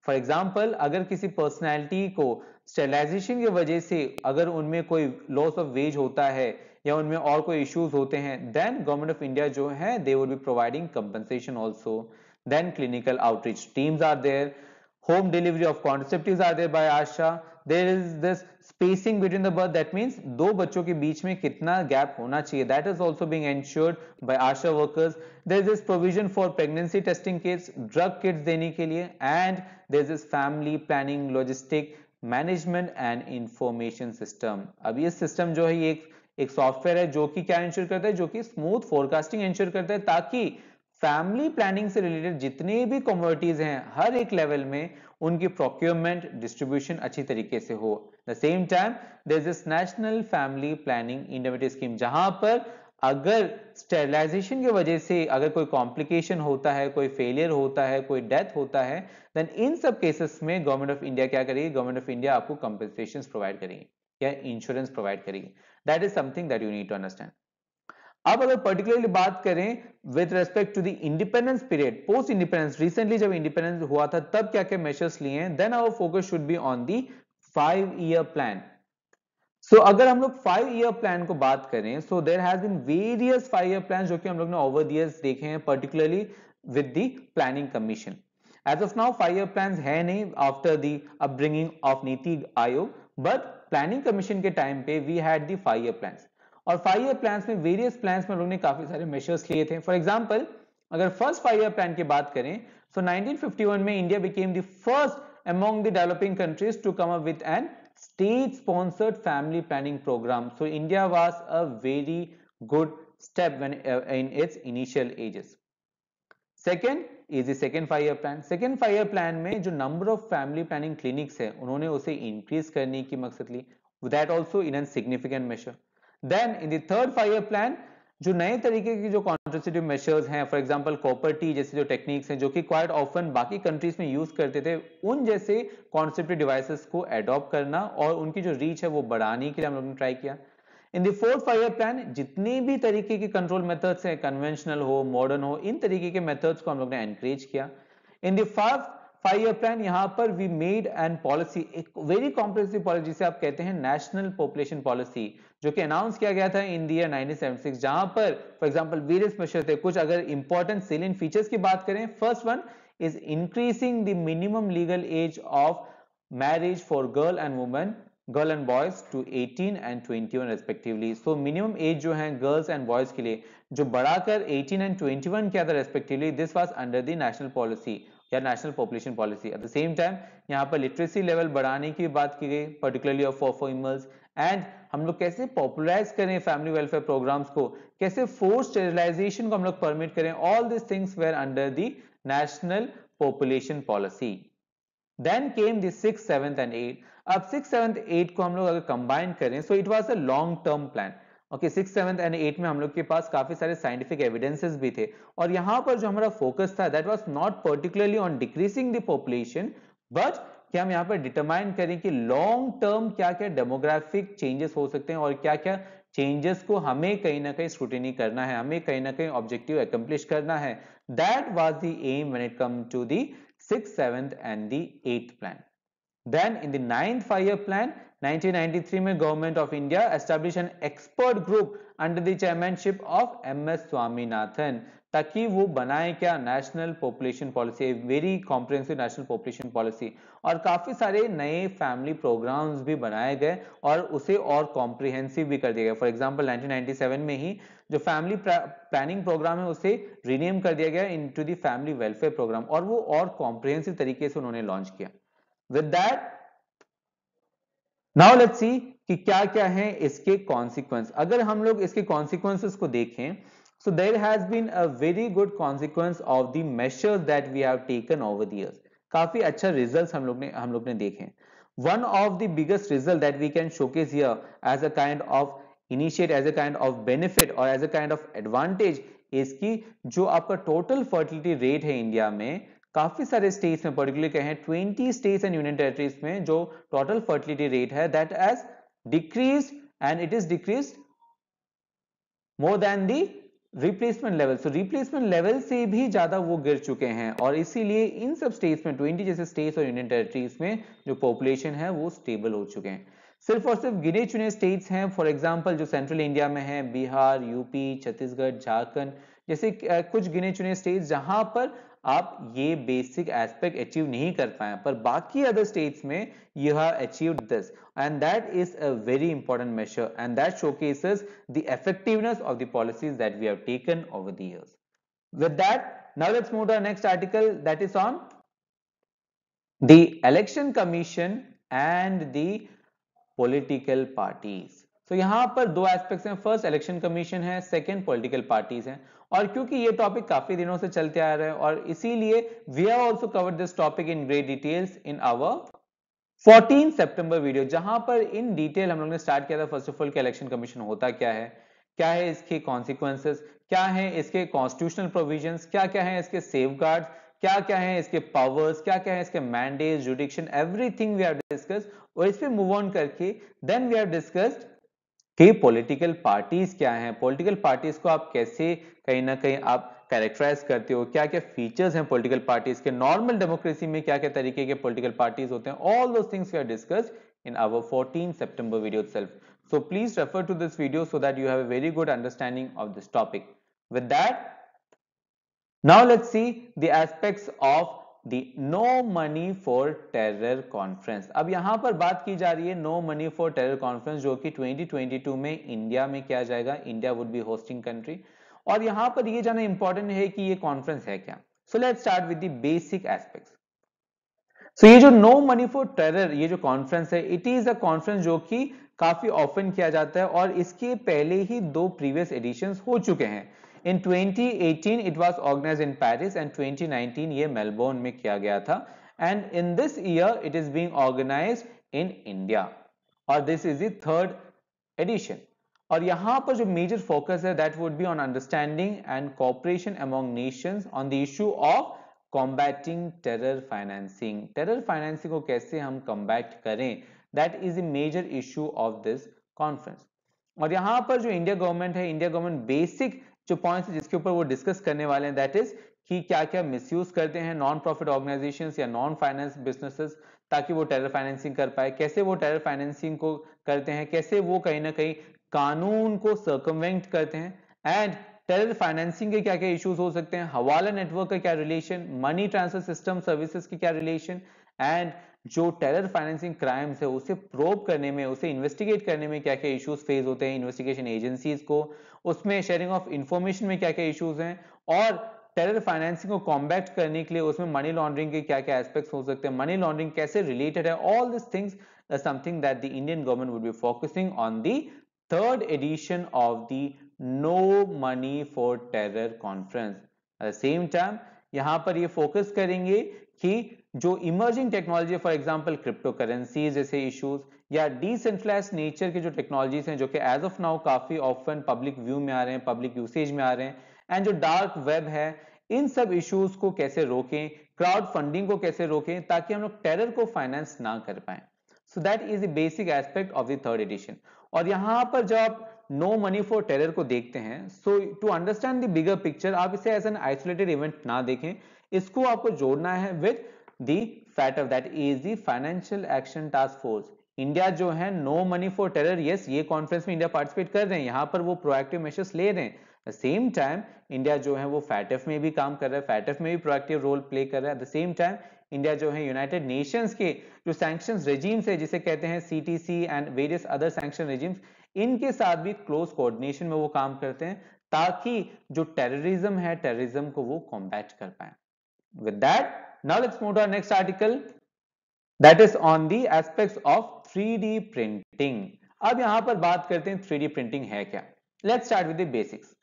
for example अगर किसी पर्सनैलिटी को स्टेलाइजेशन की वजह से अगर उनमें कोई लॉस ऑफ वेज होता है या उनमें और कोई इश्यूज होते हैं देन गवर्नमेंट ऑफ इंडिया जो है they would be providing compensation also Then clinical outreach teams are there. Home delivery of contraceptives are there by Asha. There is this spacing between the birth. That means do bachcho ke beech mein kitna gap hona chahiye That is also being ensured by Asha workers. There is this provision for pregnancy testing kits, drug kits dene ke liye and there is this family planning, logistic management and information system अब ये system जो है ये एक एक software है जो कि क्या इंश्योर करता है जो कि स्मूथ फोरकास्टिंग इंश्योर करता है ताकि फैमिली प्लानिंग से रिलेटेड जितने भी कॉमोडिटीज हैं हर एक लेवल में उनकी प्रोक्योरमेंट डिस्ट्रीब्यूशन अच्छी तरीके से हो the same time national family planning indemnity scheme जहां पर अगर स्टेरिलाइजेशन की वजह से अगर कोई कॉम्प्लिकेशन होता है कोई फेलियर होता है कोई डेथ होता है देन इन सब केसेस में गवर्नमेंट ऑफ इंडिया क्या करेगी गवर्नमेंट ऑफ इंडिया आपको कंपनसेशन प्रोवाइड करेगी या इंश्योरेंस प्रोवाइड करेगी that is something that you need to understand अब अगर पर्टिकुलरली बात करें with respect to the independence period post independence recently जब इंडिपेंडेंस हुआ था तब क्या क्या मेजर्स लिए then our focus should be on the five year plan so अगर हम लोग फाइव ईयर प्लान को बात करें so there has bin various five year plan जो कि हम लोग ने ओवर द ईयर्स देखे हैं particularly with the planning commission as of now five year plan है नहीं after the upbringing of NITI Aayog but planning commission के टाइम पे we had the five year plans और फाइव ईयर प्लान में various plan में लोगों ने काफी सारे मेजर्स लिए थे फॉर एग्जाम्पल अगर फर्स्ट फाइव ईयर प्लान की बात करें सो so 1951 में India became the first among the developing countries to come up with an state sponsored family planning program so india was a very good step when uh, in its initial ages second is the second five year plan second five year plan mein jo number of family planning clinics hai unhone use increase karne ki maqsad li that also in a significant measure then in third five year plan जो नए तरीके की जो contraceptive measures हैं for example copper T जैसे जो techniques हैं जो कि क्वाइट ऑफन बाकी कंट्रीज में यूज करते थे उन जैसे कॉन्सेप्टिव डिवाइसेस को एडॉप्ट करना और उनकी जो रीच है वो बढ़ाने के लिए हम लोगों ने ट्राई किया in the fourth five year plan जितने भी तरीके के कंट्रोल मेथड्स हैं कन्वेंशनल हो मॉडर्न हो इन तरीके के मेथड्स को हम लोग ने एनकरेज किया in the five year plan यहां पर वी मेड एंड पॉलिसी एक वेरी कॉम्प्रेसिव पॉलिसी जिसे आप कहते हैं नेशनल पॉपुलेशन पॉलिसी जो कि अनाउंस किया गया था इन दर 1976 जहां पर फॉर एग्जांपल वेरियस मेशर थे कुछ अगर इंपॉर्टेंट सेलियन फीचर्स की बात करें first one is increasing the minimum legal age of marriage for girl and women girl and boys to 18 and 21 respectively so minimum age जो है गर्ल्स एंड बॉयज के लिए जो बढ़ाकर 18 एंड 21 किया था respectively this was under the national policy या national population policy at the same time यहाँ पर लिटरेसी लेवल बढ़ाने की बात की गई पर्टिकुलरली ऑफ फीमेल्स एंड हम लोग कैसे पॉपुलराइज करें फैमिली वेलफेयर प्रोग्राम्स को कैसे फोर्स स्टेरिलाइजेशन को हम लोग परमिट करें all this things were under the national population policy then came the six seventh and eight अब सिक्स सेवेंथ एट को हम लोग अगर कंबाइन करें so it was a long term plan okay six seventh and eight में हम लोग के पास काफी सारे साइंटिफिक एविडेंसेस भी थे और यहाँ पर जो हमारा फोकस था that was not particularly on decreasing the population but क्या हम यहाँ पर डिटरमाइन करें कि लॉन्ग टर्म क्या क्या डेमोग्राफिक चेंजेस हो सकते हैं और क्या क्या चेंजेस को हमें कहीं ना कहीं स्क्रूटिनी करना है हमें कहीं ना कहीं ऑब्जेक्टिव एक्म्प्लिश करना है that was the aim when it come to six seventh and the eight plan then in the ninth five year plan 1993 में government of India establish an expert group under the chairmanship of M S Swaminathan ताकि वो बनाए क्या national population policy very comprehensive national population policy और काफी सारे नए family programmes भी बनाए गए और उसे और कॉम्प्रिहेंसिव भी कर दिया गया फॉर एग्जाम्पल नाइनटीन में ही जो फैमिली प्लानिंग प्रोग्राम है उसे रिनेम कर दिया गया into family welfare program और वो और कॉम्प्रिहेंसिव तरीके से उन्होंने लॉन्च किया with that now let see कि क्या क्या है इसके कॉन्सिक्वेंस अगर हम लोग इसके कॉन्सिक्वेंस को देखें so there has been a very good consequence of the measure that we have taken over the year काफी अच्छा रिजल्ट हम लोग ने हम लोग ने देखे one of the biggest result that we can showcase here as a kind of initiate as a kind of benefit और as a kind of advantage इसकी जो आपका टोटल फर्टिलिटी रेट है इंडिया में काफी सारे स्टेट्स में पर्टिकुलर कहें twenty states and union territories में जो टोटल फर्टिलिटी रेट है that as decrease and it is decrease more than the replacement level so replacement level से भी ज्यादा वो गिर चुके हैं और इसीलिए इन सब स्टेट्स में ट्वेंटी जैसे स्टेट्स और यूनियन टेरिटरीज में जो पॉपुलेशन है वो स्टेबल हो चुके हैं सिर्फ और सिर्फ गिने चुने स्टेट्स हैं फॉर एग्जाम्पल जो सेंट्रल इंडिया में है बिहार यूपी छत्तीसगढ़ झारखंड जैसे कुछ गिने चुने स्टेट्स जहां पर आप ये बेसिक एस्पेक्ट अचीव नहीं कर पाए पर बाकी अदर स्टेट्स में you have achieve this and that is a very important measure and that showcases the effectiveness of the policies that we have taken over the years with that now let's move to the next article that is on the election commission and the political parties तो यहां पर दो aspects हैं first election commission है second political parties हैं और क्योंकि ये टॉपिक काफी दिनों से चलते आ रहे हैं और इसीलिए we have also covered this topic in great details in our 14 September video जहां पर इन डिटेल हम लोग ने स्टार्ट किया था first of all election commission होता क्या है क्या है इसके कॉन्सिक्वेंसेस क्या है इसके कॉन्स्टिट्यूशनल प्रोविजन क्या क्या है इसके सेफ क्या क्या है इसके पावर्स क्या क्या है इसके mandate jurisdiction everything we have discuss और इस पर मूव ऑन करके देन वी हैव डिस्कस्ड ठीक पॉलिटिकल पार्टीज क्या हैं पॉलिटिकल पार्टीज को आप कैसे कहीं ना कहीं आप कैरेक्टराइज करते हो क्या क्या फीचर्स हैं पॉलिटिकल पार्टीज के नॉर्मल डेमोक्रेसी में क्या क्या तरीके के पॉलिटिकल पार्टीज होते हैं all those things are discuss in our fourteen September video self so please refer to this video so that you have very good understanding of this topic with that now let's see the aspects of the no money for terror conference अब यहां पर बात की जा रही है no money for terror conference जो कि 2022 में इंडिया में किया जाएगा India would be hosting country और यहां पर यह जाना इंपॉर्टेंट है कि यह कॉन्फ्रेंस है क्या so let start with the basic so ये जो नो मनी फॉर टेरर ये जो कॉन्फ्रेंस है इट इज अ कॉन्फ्रेंस जो कि काफी ऑफन किया जाता है और इसके पहले ही दो प्रीवियस एडिशन हो चुके हैं in 2018 it was organise in Paris and 2019 ये मेलबोर्न में किया गया था and in this year it is being organised in India और दिस इज थर्ड एडिशन और यहां पर जो मेजर फोकस है that would be on understanding and cooperation among nations on the issue of combating terror financing terror financing को कैसे हम combat करें that is a major issue of this conference और यहां पर जो इंडिया गवर्नमेंट है इंडिया गवर्नमेंट बेसिक जो पॉइंट्स है जिसके ऊपर वो डिस्कस करने वाले हैं दैट इज कि क्या क्या मिसयूज करते हैं नॉन प्रॉफिट ऑर्गेनाइजेशन या नॉन फाइनेंस बिजनेसेस ताकि वो टेरर फाइनेंसिंग कर पाए कैसे वो टेरर फाइनेंसिंग को करते हैं कैसे वो कहीं ना कहीं कानून को सर्कमवेंट करते हैं एंड टेरर फाइनेंसिंग के क्या क्या इश्यूज हो सकते हैं हवाला नेटवर्क का क्या relation money transfer system services की क्या रिलेशन एंड जो टेरर फाइनेंसिंग क्राइम्स है उसे प्रोब करने में उसे इन्वेस्टिगेट करने में क्या क्या इश्यूज फेस होते हैं इन्वेस्टिगेशन एजेंसीज को उसमें शेयरिंग ऑफ इन्फॉर्मेशन में क्या क्या इश्यूज हैं और टेरर फाइनेंसिंग को कॉम्बैक्ट करने के लिए उसमें मनी लॉन्ड्रिंग के क्या क्या एस्पेक्ट्स हो सकते हैं मनी लॉन्ड्रिंग कैसे रिलेटेड है all this things something that the Indian government would be focusing on the third edition of the no money for terror conference at the same time यहां पर ये फोकस करेंगे कि जो emerging technology for example crypto currency जैसे issues या decentralise nature के जो टेक्नोलॉजीज हैं जो कि एज ऑफ नाउ काफी ऑफन पब्लिक व्यू में आ रहे हैं पब्लिक यूसेज में आ रहे हैं एंड जो डार्क वेब है इन सब इश्यूज को कैसे रोकें क्राउड फंडिंग को कैसे रोकें ताकि हम लोग टेरर को फाइनेंस ना कर पाए so that is the basic aspect of the third edition और यहां पर जब आप नो मनी फॉर टेरर को देखते हैं so to understand the bigger picture आप इसे एज एन आइसोलेटेड इवेंट ना देखें इसको आपको जोड़ना है with the FATF that is the financial action task force India जो है no money for terror yes ये कॉन्फ्रेंस में इंडिया पार्टिसिपेट कर रहे हैं यहां पर वो प्रोएक्टिव मेजर्स ले रहे हैं सेम टाइम इंडिया जो है वो फैटफ में भी काम कर रहा है फैटफ में भी प्रोएक्टिव रोल प्ले कर रहा है at the same time India जो है यूनाइटेड नेशंस के जो सैंक्शन रेजिम्स है जिसे कहते हैं CTC and various other sanction regimes इनके साथ भी क्लोज कोऑर्डिनेशन में वो काम करते हैं ताकि जो टेररिज्म है टेररिज्म को वो कॉम्बैट कर पाए with that Now let's move to our next article that is on the aspects of 3D printing. ab yahan par baat karte hain 3D printing hai kya Let's start with the basics.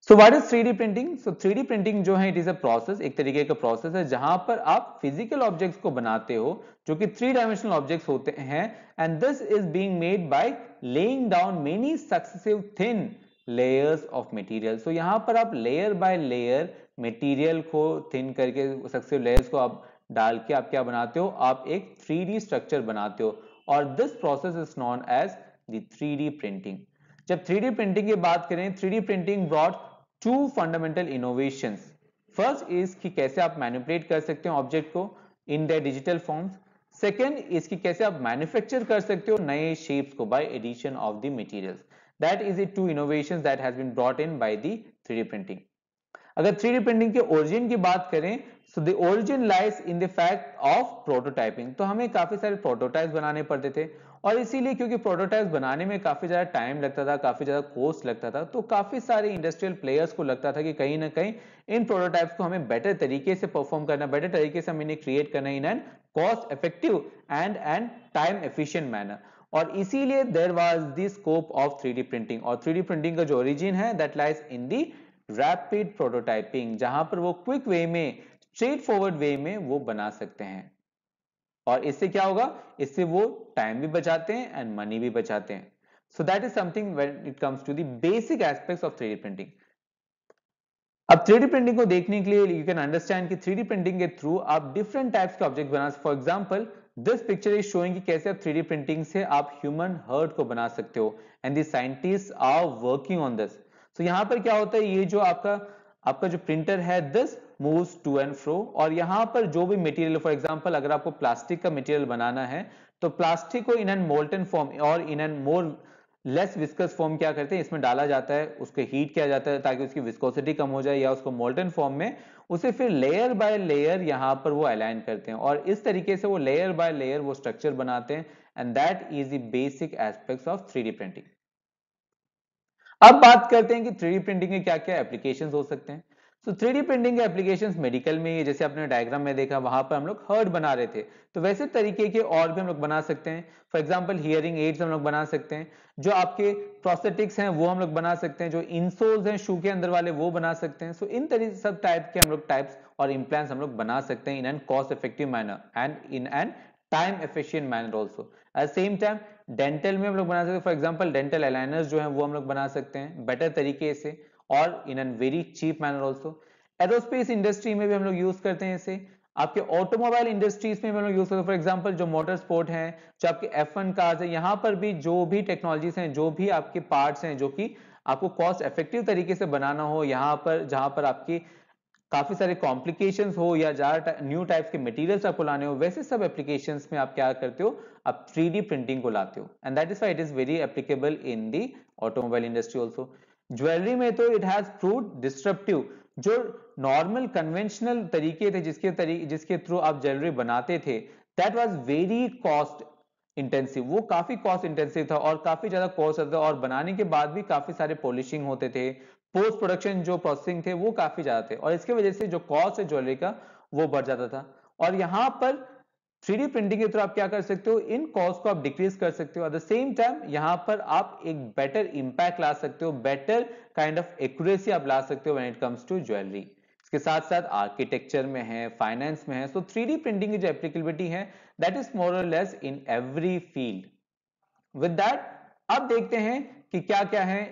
So what is 3D printing? So 3D printing jo hai it is a process ek tarike ka process hai jahan par aap physical objects ko banate ho jo ki three dimensional objects hote hain and this is being made by laying down many successive thin layers of material. So yahan par aap layer by layer material को thin करके successive layers को आप डाल के आप क्या बनाते हो आप एक थ्री स्ट्रक्चर बनाते हो और this process is known as the printing जब थ्री प्रिंटिंग की बात करें three printing brought two fundamental innovation first is कि कैसे आप मैनिपुलेट कर सकते हो ऑब्जेक्ट को in the digital forms second इसकी कैसे आप मैन्युफैक्चर कर सकते हो नए शेप्स को by addition of the materials that is it two innovations that has been brought in by the three printing अगर थ्री डी प्रिंटिंग के ओरिजिन की बात करें so the origin lies in the fact of prototyping तो हमें काफी सारे prototype बनाने पड़ते थे और इसीलिए क्योंकि प्रोटोटाइप बनाने में काफी ज्यादा टाइम लगता था काफी ज्यादा कोस्ट लगता था तो काफी सारे इंडस्ट्रियल प्लेयर्स को लगता था कि कहीं ना कहीं इन प्रोटोटाइप्स को हमें बेटर तरीके से परफॉर्म करना बेटर तरीके से हम इन्हें क्रिएट करना in and cost effective and and time efficient manner और इसीलिए there was the scope of three printing और थ्री प्रिंटिंग का जो ओरिजिन है that lies in the rapid prototyping जहां पर वो क्विक वे में स्ट्रेट फॉरवर्ड वे में वो बना सकते हैं और इससे क्या होगा इससे वो टाइम भी बचाते हैं एंड मनी भी बचाते हैं so that is something when it comes to the basic aspects of three printing अब थ्री प्रिंटिंग को देखने के लिए यू कैन अंडरस्टैंड कि थ्री प्रिंटिंग के थ्रू आप डिफरेंट टाइप्स के ऑब्जेक्ट बना सकते for example this picture is showing कि कैसे आप थ्री प्रिंटिंग से आप ह्यूमन हर्ट को बना सकते हो and the scientist are working on this so so, यहां पर क्या होता है ये जो आपका आपका जो प्रिंटर है this moves to and fro और यहां पर जो भी मटेरियल फॉर एग्जांपल अगर आपको प्लास्टिक का मटेरियल बनाना है तो प्लास्टिक को इन एंड मोल्टन फॉर्म और in and more less viscous form क्या करते हैं इसमें डाला जाता है उसको हीट किया जाता है ताकि उसकी विस्कोसिटी कम हो जाए या उसको मोल्टन फॉर्म में उसे फिर लेयर बाय लेयर यहाँ पर वो अलाइन करते हैं और इस तरीके से वो लेयर बाय लेयर वो स्ट्रक्चर बनाते हैं and that is the basic aspects of three printing अब बात करते हैं कि थ्री प्रिंटिंग के क्या क्या एप्लीकेशन हो सकते हैं तो थ्री प्रिंटिंग के एप्लीकेशन मेडिकल में जैसे आपने डायग्राम में देखा वहां पर हम लोग हर्ड बना रहे थे तो वैसे तरीके के और भी हम लोग बना सकते हैं फॉर एग्जाम्पल हियरिंग एड्स हम लोग बना सकते हैं जो आपके प्रोस्थेटिक्स हैं वो हम लोग बना सकते हैं जो इंसोल्स हैं शू के अंदर वाले वो बना सकते हैं सो so, इन तरीके सब टाइप के हम लोग टाइप्स और इम्प्लांट्स हम लोग बना सकते हैं in an cost effective manner and in an time efficient manner also at same time dental में हम लोग बना सकते हैं फॉर एग्जाम्पल डेंटल अलाइनर्स जो है वो हम लोग बना सकते हैं बेटर तरीके से और in an very cheap manner also aerospace industry में भी हम लोग यूज करते हैं इसे आपके ऑटोमोबाइल इंडस्ट्रीज में भी हम लोग यूज करते हैं फॉर एग्जाम्पल जो मोटर स्पोर्ट है जो आपके एफ एन कार्स है यहाँ पर भी जो भी टेक्नोलॉजीज हैं जो भी आपके पार्ट्स हैं जो कि आपको कॉस्ट इफेक्टिव तरीके से बनाना हो यहाँ पर जहाँ पर आपकी काफी सारे कॉम्प्लिकेशंस हो या ज्यादा न्यू टाइप्स के मटेरियल्स आपको लाने हो वैसे सब एप्लीकेशंस में आप क्या करते हो आप थ्री प्रिंटिंग को लाते हो and that is why it is very applicable in the automobile industry also jewellery में तो इट हैज प्रूव डिस्ट्रप्टिव जो नॉर्मल कन्वेंशनल तरीके थे जिसके तरीके जिसके थ्रू आप ज्वेलरी बनाते थे that was very cost intensive वो काफी कॉस्ट इंटेंसिव था और काफी ज्यादा कॉस्ट था और बनाने के बाद भी काफी सारे पॉलिशिंग होते थे पोस्ट प्रोडक्शन जो प्रोसेसिंग थे वो काफी ज्यादा थे और इसके वजह से जो कॉस्ट है ज्वेलरी का वो बढ़ जाता था और यहाँ पर थ्री प्रिंटिंग के थ्रू आप क्या कर सकते हो इन कॉस्ट को आप डिक्रीज कर सकते हो एट द सेम टाइम यहाँ पर आप एक बेटर इंपैक्ट ला सकते हो बेटर काइंड ऑफ एक्यूरेसी आप ला सकते हो when it comes to jewellery इसके साथ साथ आर्किटेक्चर में है फाइनेंस में है सो थ्री प्रिंटिंग की जो एप्लीकेबिलिटी है that is more less in every field with that अब देखते हैं कि क्या क्या है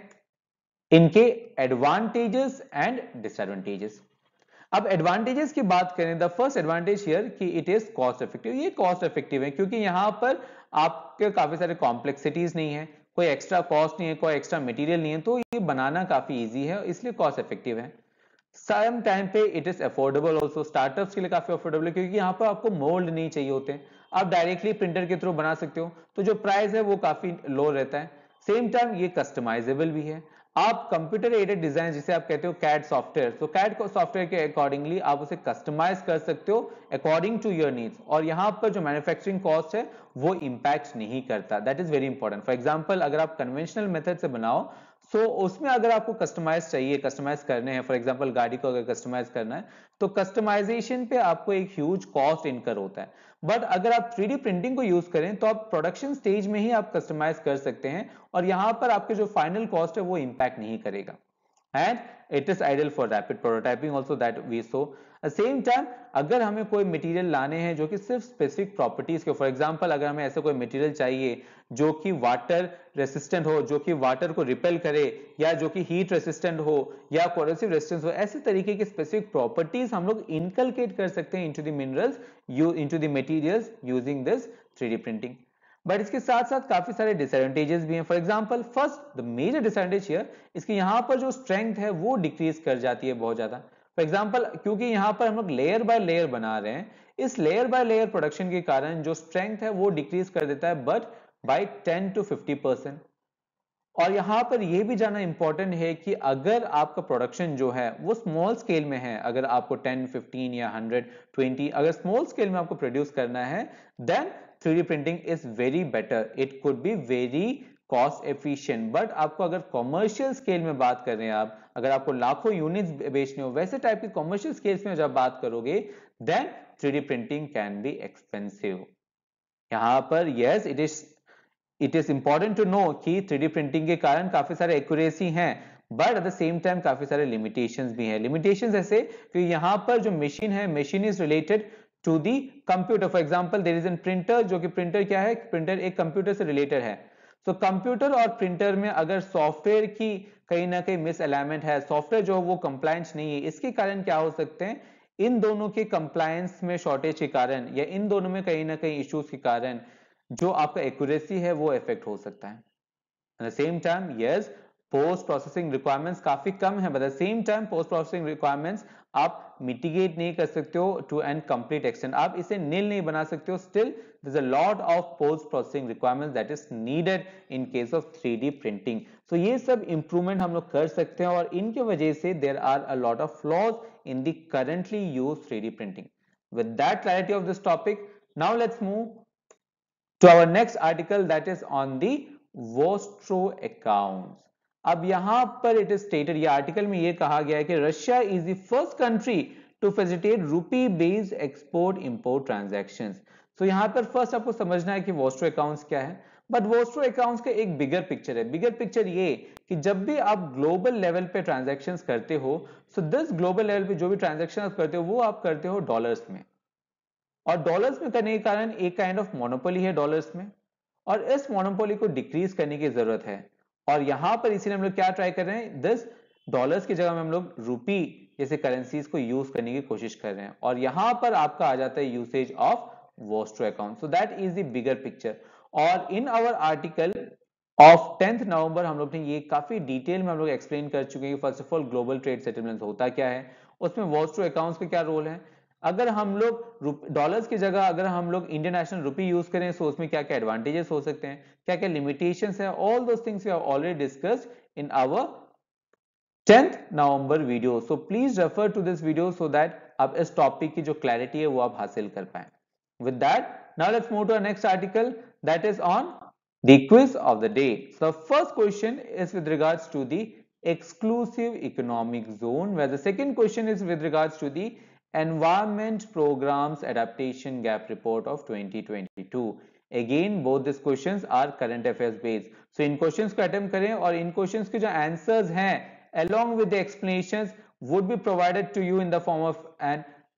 इनके एडवांटेजेस एंड डिसएडवांटेजेस अब एडवांटेजेस की बात करें द फर्स्ट एडवांटेज हियर कि इट इज कॉस्ट इफेक्टिव ये कॉस्ट इफेक्टिव है क्योंकि यहां पर आपके काफी सारे कॉम्प्लेक्सिटीज नहीं है कोई एक्स्ट्रा कॉस्ट नहीं है कोई एक्स्ट्रा मटेरियल नहीं है तो ये बनाना काफी इजी है इसलिए कॉस्ट इफेक्टिव है सेम टाइम पे it is affordable also startup के लिए काफी अफोर्डेबल है क्योंकि यहाँ पर आपको मोल्ड नहीं चाहिए होते आप डायरेक्टली प्रिंटर के थ्रू बना सकते हो तो जो प्राइस है वो काफी लो रहता है सेम टाइम ये कस्टमाइजेबल भी है आप कंप्यूटर एडेड डिजाइन जिसे आप कहते हो कैड सॉफ्टवेयर तो कैड सॉफ्टवेयर के अकॉर्डिंगली आप उसे कस्टमाइज कर सकते हो अकॉर्डिंग टू योर नीड्स और यहाँ पर जो मैन्युफैक्चरिंग कॉस्ट है वो इंपैक्ट नहीं करता that is very important for example अगर आप कन्वेंशनल मेथड से बनाओ सो तो so, उसमें अगर आपको कस्टमाइज चाहिए कस्टमाइज करने हैं फॉर एग्जाम्पल गाड़ी को अगर कस्टमाइज करना है तो कस्टमाइजेशन पे आपको एक ह्यूज कॉस्ट इनकर होता है बट अगर आप थ्री प्रिंटिंग को यूज करें तो आप प्रोडक्शन स्टेज में ही आप कस्टमाइज कर सकते हैं और यहां पर आपके जो फाइनल कॉस्ट है वो इम्पैक्ट नहीं करेगा and it is ideal for rapid prototyping also that we so same time अगर हमें कोई मटेरियल लाने हैं जो कि सिर्फ स्पेसिफिक प्रॉपर्टीज के फॉर एग्जांपल अगर हमें ऐसे कोई मटेरियल चाहिए जो कि वाटर रेसिस्टेंट हो जो कि वाटर को रिपेल करे या जो कि हीट रेसिस्टेंट हो या कोरोसिव रेसिस्टेंस हो ऐसे तरीके की स्पेसिफिक प्रॉपर्टीज हम लोग इनकलकेट कर सकते हैं into the minerals you into the material using this three printing but इसके साथ साथ काफी सारे डिसएडवांटेजेस भी हैं for example first the major disadvantage here इसके यहाँ पर जो स्ट्रेंथ है वो डिक्रीज कर जाती है बहुत ज्यादा फॉर एग्जाम्पल क्योंकि यहाँ पर हम लोग लेयर बाय लेयर बना रहे हैं इस लेयर बाय लेयर प्रोडक्शन के कारण जो स्ट्रेंथ है वो डिक्रीज कर देता है but by ten to fifty percent और यहाँ पर यह भी जाना इंपॉर्टेंट है कि अगर आपका प्रोडक्शन जो है वो स्मॉल स्केल में है अगर आपको 10, 15 या 100, 20 अगर स्मॉल स्केल में आपको प्रोड्यूस करना है then 3D printing is very better. It could be very cost efficient. But आपको अगर commercial scale में बात कर रहे हैं आप अगर आपको लाखों units बेचने हो वैसे type के commercial scales में जब बात करोगे then 3D printing can be expensive. यहां पर yes it is it is important to know कि थ्री प्रिंटिंग के कारण काफी सारे एक्यूरेसी हैं but at the same time काफी सारे लिमिटेशंस भी हैं लिमिटेशंस ऐसे कि यहां पर जो मशीन है machine is related to the computer for example there is an printer जो कि प्रिंटर क्या है प्रिंटर एक कंप्यूटर से रिलेटेड है तो so, कंप्यूटर और प्रिंटर में अगर सॉफ्टवेयर की कहीं ना कहीं मिस अलाइनमेंट है सॉफ्टवेयर जो है वो कंप्लायंस नहीं है इसके कारण क्या हो सकते हैं इन दोनों के कंप्लायंस में शॉर्टेज के कारण या इन दोनों में कहीं ना कहीं इश्यूज के कारण जो आपका एक्यूरेसी है वो इफेक्ट हो सकता है same time yes post processing requirements काफी कम है but the same time post processing requirements आप मिटिगेट नहीं कर सकते हो टू एन कंप्लीट एक्सटेंड आप इसे नील नहीं बना सकते हो still a lot of post processing requirement that is needed in case of three printing so ये सब इंप्रूवमेंट हम लोग कर सकते हैं और इनके वजह से there are a lot of flaws in the currently use three printing with that clarity of this topic now let's move to our next article that is on vostro account अब यहां पर इट इज स्टेटेड ये article में यह कहा गया है कि Russia is the first country to facilitate rupee based export import transaction so यहां पर फर्स्ट आपको समझना है कि वोस्ट्रो अकाउंट क्या है बट वोस्ट्रो अकाउंट्स का एक बिगर पिक्चर है बिगर पिक्चर ये कि जब भी आप ग्लोबल लेवल पे ट्रांजेक्शन करते हो सो दिस ग्लोबल लेवल पे जो भी ट्रांजेक्शन आप करते हो वो आप करते हो डॉलर्स में और डॉलर्स में करने के कारण एक काइंड ऑफ मोनोपोली है डॉलर्स में और इस मोनोपोली को डिक्रीज करने की जरूरत है और यहां पर इसीलिए हम लोग क्या ट्राई कर रहे हैं दस डॉलर्स की जगह में हम लोग रूपी जैसे करेंसीज को यूज करने की कोशिश कर रहे हैं और यहां पर आपका आ जाता है usage of vostro account so that is the bigger picture और in our article of tenth November हम लोग ने ये काफी डिटेल में हम लोग एक्सप्लेन कर चुके हैं first of all global trade settlement होता क्या है उसमें वॉस्ट्रो अकाउंट्स का क्या रोल है अगर हम लोग डॉलर्स की जगह अगर हम लोग इंडियन नेशनल रुपी यूज करें तो उसमें क्या क्या एडवांटेजेस हो सकते हैं क्या क्या लिमिटेशन है all those things we have already discussed in our tenth November video so please refer to this video so that आप इस टॉपिक की जो क्लैरिटी है वो आप हासिल कर पाए with that now let's move to next article that is on the quiz of the day so first question is with regards to the exclusive economic zone where the second question is with regards to the environment programs adaptation gap report of 2022 again both these questions are current affairs based so in questions ko attempt kare aur in questions ke answers hain along with the explanations would be provided to you in the form of a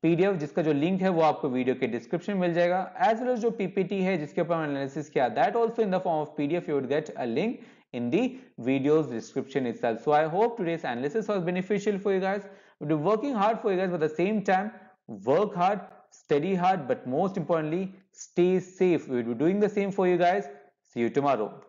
pdf jiska jo link hai wo aapko video ke description mil as well as jo ppt hai jiske upar analysis kiya that also in the form of pdf you would get a link in the video's description itself so i hope today's analysis was beneficial for you guys We'll be working hard for you guys, but at the same time, work hard, study hard, but most importantly, stay safe. We'll be doing the same for you guys. See you tomorrow.